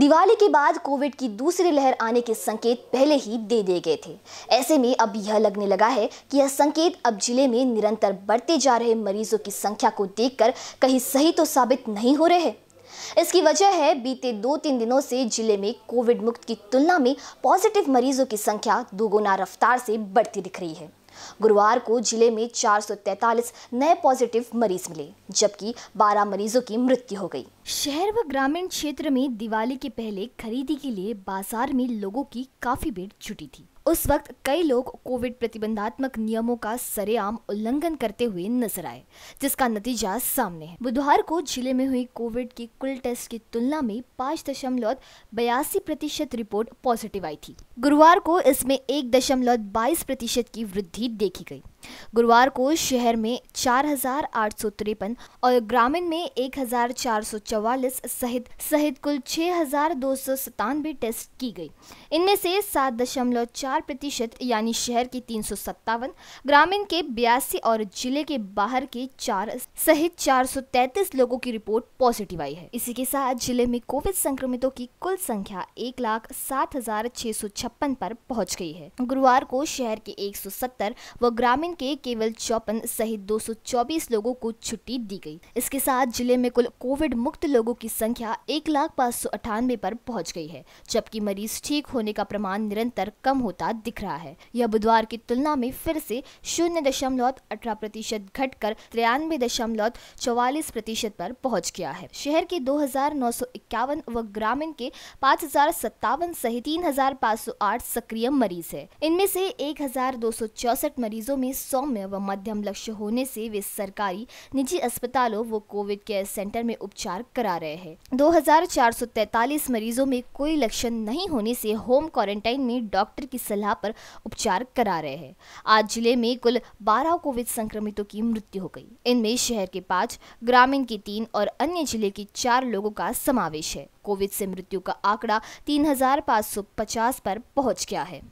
दिवाली के बाद कोविड की दूसरी लहर आने के संकेत पहले ही दे दिए गए थे ऐसे में अब यह लगने लगा है कि यह संकेत अब जिले में निरंतर बढ़ते जा रहे मरीजों की संख्या को देखकर कहीं सही तो साबित नहीं हो रहे हैं इसकी वजह है बीते दो तीन दिनों से जिले में कोविड मुक्त की तुलना में पॉजिटिव मरीजों की संख्या दोगुना रफ्तार से बढ़ती दिख रही है गुरुवार को जिले में 443 नए पॉजिटिव मरीज मिले जबकि 12 मरीजों की मृत्यु हो गई। शहर व ग्रामीण क्षेत्र में दिवाली के पहले खरीदी के लिए बाजार में लोगों की काफी भीड़ जुटी थी उस वक्त कई लोग कोविड प्रतिबंधात्मक नियमों का सरेआम उल्लंघन करते हुए नजर आए जिसका नतीजा सामने है बुधवार को जिले में हुई कोविड की कुल टेस्ट की तुलना में पाँच दशमलव बयासी प्रतिशत रिपोर्ट पॉजिटिव आई थी गुरुवार को इसमें एक दशमलव बाईस प्रतिशत की वृद्धि देखी गई गुरुवार को शहर में चार हजार आठ सौ तिरपन और ग्रामीण में एक हजार चार सौ चौवालीस सहित सहित कुल छह हजार दो सौ सतानवे टेस्ट की गई इनमें से सात दशमलव चार प्रतिशत यानी शहर के तीन सौ सत्तावन ग्रामीण के बयासी और जिले के बाहर के चार सहित चार सौ तैतीस लोगों की रिपोर्ट पॉजिटिव आई है इसी के साथ जिले में कोविड संक्रमितों की कुल संख्या एक लाख सात हजार छह सौ छप्पन आरोप पहुँच गई है गुरुवार को शहर के एक सौ सत्तर व ग्रामीण झारखंड के केवल चौपन सहित 224 लोगों को छुट्टी दी गई इसके साथ जिले में कुल कोविड मुक्त लोगों की संख्या एक लाख पाँच सौ अठानवे पर पहुंच गई है जबकि मरीज ठीक होने का प्रमाण निरंतर कम होता दिख रहा है यह बुधवार की तुलना में फिर से शून्य दशमलव अठारह प्रतिशत घट कर तिरानवे दशमलव चौवालीस प्रतिशत पर पहुंच गया है शहर के दो हजार नौ सौ इक्यावन व ग्रामीण के पाँच हजार सत्तावन सहित तीन हजार पाँच सौ आठ सक्रिय मरीज है इनमें से एक हजार दो सौ चौसठ मरीजों में सौम्य व मध्यम लक्ष्य होने से वे सरकारी निजी अस्पतालों व कोविड केयर सेंटर में उपचार करा रहे हैं 2443 मरीजों में कोई लक्षण नहीं होने से होम क्वारंटाइन में डॉक्टर की सलाह पर उपचार करा रहे हैं आज जिले में कुल 12 कोविड संक्रमितों की मृत्यु हो गई इनमें शहर के पाँच ग्रामीण के तीन और अन्य जिले के चार लोगों का समावेश है कोविड से मृत्यु का आंकड़ा तीन पर पहुंच गया है